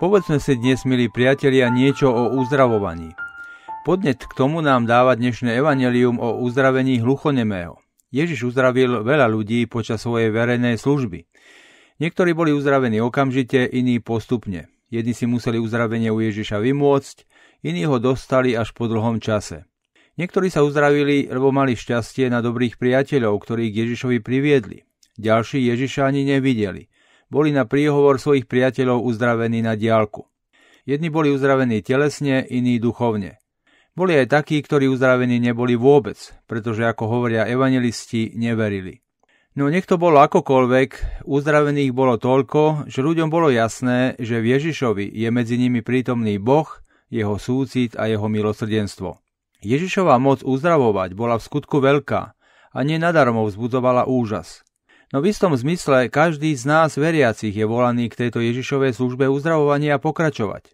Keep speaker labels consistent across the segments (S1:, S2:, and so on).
S1: Povedzme si dnes, milí priatelia, niečo o uzdravovaní. Podnet k tomu nám dáva dnešné evanelium o uzdravení hluchonemého. Ježiš uzdravil veľa ľudí počas svojej verejnej služby. Niektorí boli uzdravení okamžite, iní postupne. Jedni si museli uzdravenie u Ježiša vymôcť, iní ho dostali až po dlhom čase. Niektorí sa uzdravili, lebo mali šťastie na dobrých priateľov, ktorých Ježišovi priviedli. Ďalší Ježiša ani nevideli boli na príhovor svojich priateľov uzdravení na diálku. Jedni boli uzdravení telesne, iní duchovne. Boli aj takí, ktorí uzdravení neboli vôbec, pretože ako hovoria evangelisti, neverili. No nech to bolo akokoľvek, uzdravených bolo toľko, že ľuďom bolo jasné, že v Ježišovi je medzi nimi prítomný Boh, jeho súcit a jeho milosrdenstvo. Ježišova moc uzdravovať bola v skutku veľká a nenadarmo vzbudzovala úžas. No v istom zmysle každý z nás veriacich je volaný k tejto Ježišovej službe uzdravovania pokračovať.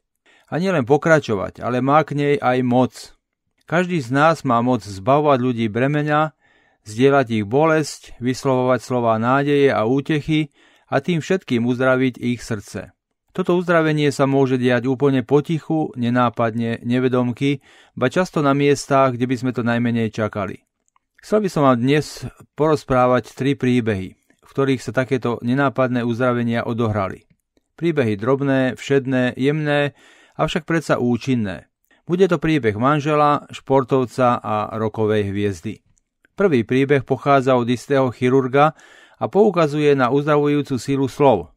S1: A nielen pokračovať, ale má k nej aj moc. Každý z nás má moc zbavovať ľudí bremena, zdieľať ich bolesť, vyslovovať slova nádeje a útechy a tým všetkým uzdraviť ich srdce. Toto uzdravenie sa môže diať úplne potichu, nenápadne, nevedomky, ba často na miestach, kde by sme to najmenej čakali. Chcel by som vám dnes porozprávať tri príbehy v ktorých sa takéto nenápadné uzdravenia odohrali. Príbehy drobné, všedné, jemné, avšak predsa účinné. Bude to príbeh manžela, športovca a rokovej hviezdy. Prvý príbeh pochádza od istého chirurga a poukazuje na uzdravujúcu sílu slov.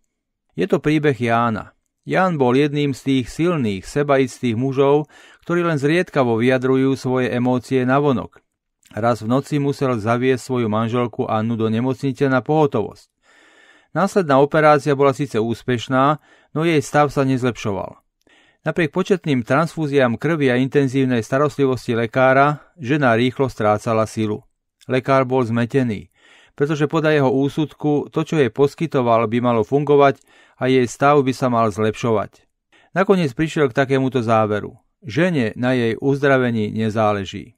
S1: Je to príbeh Jána. Ján bol jedným z tých silných, sebaistých mužov, ktorí len zriedkavo vyjadrujú svoje emócie na vonok. Raz v noci musel zaviesť svoju manželku Annu do nemocnice na pohotovosť. Následná operácia bola síce úspešná, no jej stav sa nezlepšoval. Napriek početným transfúziám krvi a intenzívnej starostlivosti lekára, žena rýchlo strácala silu. Lekár bol zmetený, pretože podľa jeho úsudku to, čo jej poskytoval, by malo fungovať a jej stav by sa mal zlepšovať. Nakoniec prišiel k takémuto záveru. Žene na jej uzdravení nezáleží.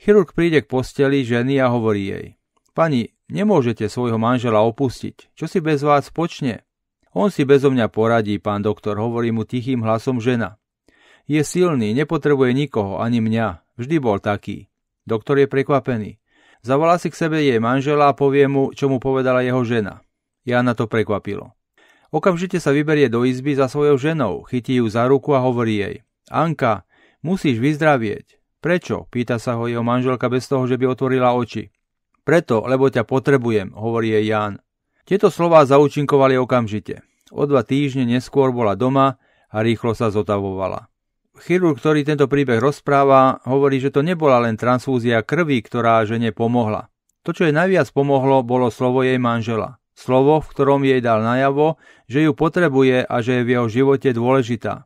S1: Chirurg príde k posteli ženy a hovorí jej. Pani, nemôžete svojho manžela opustiť. Čo si bez vás počne? On si bezo mňa poradí, pán doktor, hovorí mu tichým hlasom žena. Je silný, nepotrebuje nikoho, ani mňa. Vždy bol taký. Doktor je prekvapený. Zavolá si k sebe jej manžela a povie mu, čo mu povedala jeho žena. Jana to prekvapilo. Okamžite sa vyberie do izby za svojou ženou, chytí ju za ruku a hovorí jej. Anka, musíš vyzdravieť. Prečo? Pýta sa ho jeho manželka bez toho, že by otvorila oči. Preto, lebo ťa potrebujem, hovorí jej Ján. Tieto slová zaučinkovali okamžite. O dva týždne neskôr bola doma a rýchlo sa zotavovala. Chirurg, ktorý tento príbeh rozpráva, hovorí, že to nebola len transfúzia krvi, ktorá žene pomohla. To, čo jej najviac pomohlo, bolo slovo jej manžela. Slovo, v ktorom jej dal najavo, že ju potrebuje a že je v jeho živote dôležitá.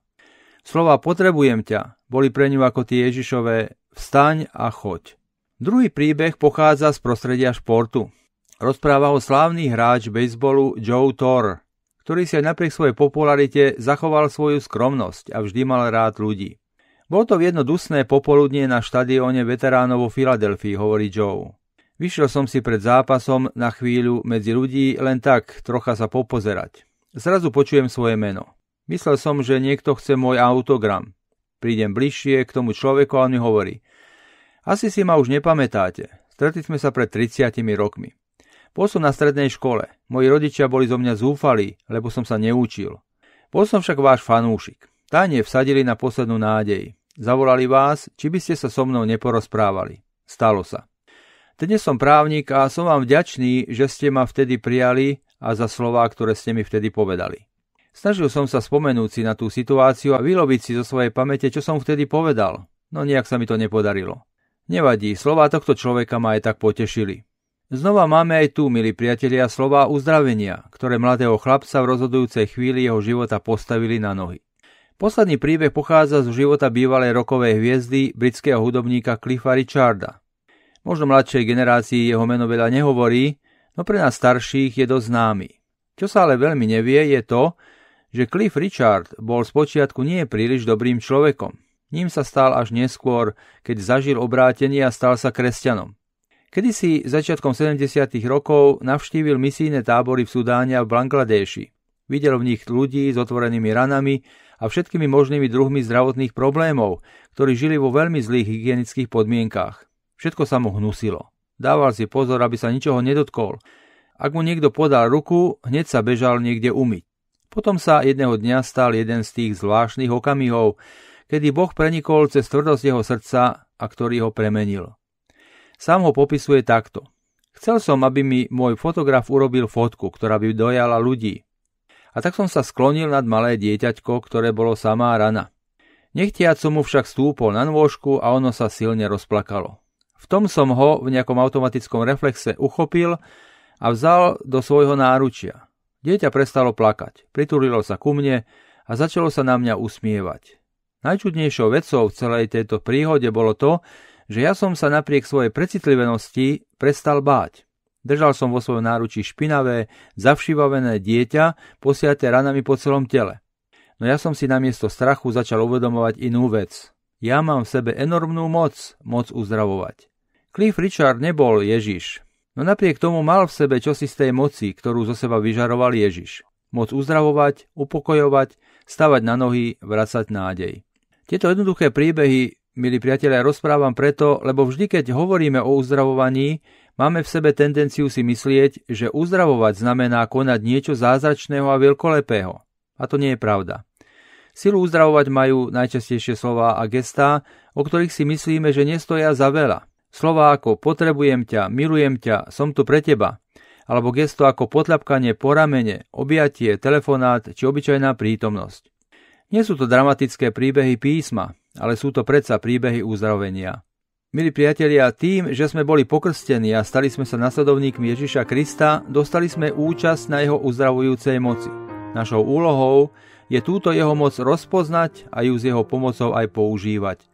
S1: Slova potrebujem ťa, boli pre ňu ako tie Ježišové vstaň a choď. Druhý príbeh pochádza z prostredia športu. Rozpráva ho slávny hráč bejsbolu Joe Thor, ktorý si aj napriek svojej popularite zachoval svoju skromnosť a vždy mal rád ľudí. Bol to v jedno dusné popoludnie na štadióne veteránov vo Filadelfii, hovorí Joe. Vyšiel som si pred zápasom na chvíľu medzi ľudí len tak, trocha sa popozerať. Zrazu počujem svoje meno. Myslel som, že niekto chce môj autogram. Prídem bližšie k tomu človeku a on mi hovorí. Asi si ma už nepamätáte. Stretli sme sa pred 30 rokmi. Bol som na strednej škole. Moji rodičia boli zo mňa zúfalí, lebo som sa neučil. Bol som však váš fanúšik. Tajne vsadili na poslednú nádej. Zavolali vás, či by ste sa so mnou neporozprávali. Stalo sa. Dnes som právnik a som vám vďačný, že ste ma vtedy prijali a za slová, ktoré ste mi vtedy povedali. Snažil som sa spomenúť si na tú situáciu a vyloviť si zo svojej pamäte, čo som vtedy povedal, no nejak sa mi to nepodarilo. Nevadí, slova tohto človeka ma aj tak potešili. Znova máme aj tu, milí priatelia, slova uzdravenia, ktoré mladého chlapca v rozhodujúcej chvíli jeho života postavili na nohy. Posledný príbeh pochádza z života bývalej rokovej hviezdy britského hudobníka Cliffa Richarda. Možno mladšej generácii jeho meno veľa nehovorí, no pre nás starších je dosť známy. Čo sa ale veľmi nevie, je to, že Cliff Richard bol spočiatku nie príliš dobrým človekom. Ním sa stal až neskôr, keď zažil obrátenie a stal sa kresťanom. Kedy si začiatkom 70. rokov navštívil misijné tábory v Sudáne a v Bangladeši. Videl v nich ľudí s otvorenými ranami a všetkými možnými druhmi zdravotných problémov, ktorí žili vo veľmi zlých hygienických podmienkách. Všetko sa mu hnusilo. Dával si pozor, aby sa ničoho nedotkol. Ak mu niekto podal ruku, hneď sa bežal niekde umyť. Potom sa jedného dňa stal jeden z tých zvláštnych okamihov, kedy Boh prenikol cez tvrdosť jeho srdca a ktorý ho premenil. Sám ho popisuje takto. Chcel som, aby mi môj fotograf urobil fotku, ktorá by dojala ľudí. A tak som sa sklonil nad malé dieťaťko, ktoré bolo samá rana. Nechtiac som mu však stúpol na nôžku a ono sa silne rozplakalo. V tom som ho v nejakom automatickom reflexe uchopil a vzal do svojho náručia. Dieťa prestalo plakať, pritulilo sa ku mne a začalo sa na mňa usmievať. Najčudnejšou vecou v celej tejto príhode bolo to, že ja som sa napriek svojej precitlivenosti prestal báť. Držal som vo svojom náručí špinavé, zavšivavené dieťa, posiaté ranami po celom tele. No ja som si namiesto strachu začal uvedomovať inú vec. Ja mám v sebe enormnú moc, moc uzdravovať. Cliff Richard nebol Ježiš, No napriek tomu mal v sebe čosi z tej moci, ktorú zo seba vyžaroval Ježiš. Moc uzdravovať, upokojovať, stavať na nohy, vracať nádej. Tieto jednoduché príbehy, milí priatelia, rozprávam preto, lebo vždy, keď hovoríme o uzdravovaní, máme v sebe tendenciu si myslieť, že uzdravovať znamená konať niečo zázračného a veľkolepého. A to nie je pravda. Silu uzdravovať majú najčastejšie slova a gestá, o ktorých si myslíme, že nestoja za veľa – ako potrebujem ťa, milujem ťa, som tu pre teba. Alebo gesto ako potľapkanie po ramene, objatie, telefonát či obyčajná prítomnosť. Nie sú to dramatické príbehy písma, ale sú to predsa príbehy uzdravenia. Milí priatelia, tým, že sme boli pokrstení a stali sme sa nasledovníkmi Ježiša Krista, dostali sme účasť na jeho uzdravujúcej moci. Našou úlohou je túto jeho moc rozpoznať a ju s jeho pomocou aj používať.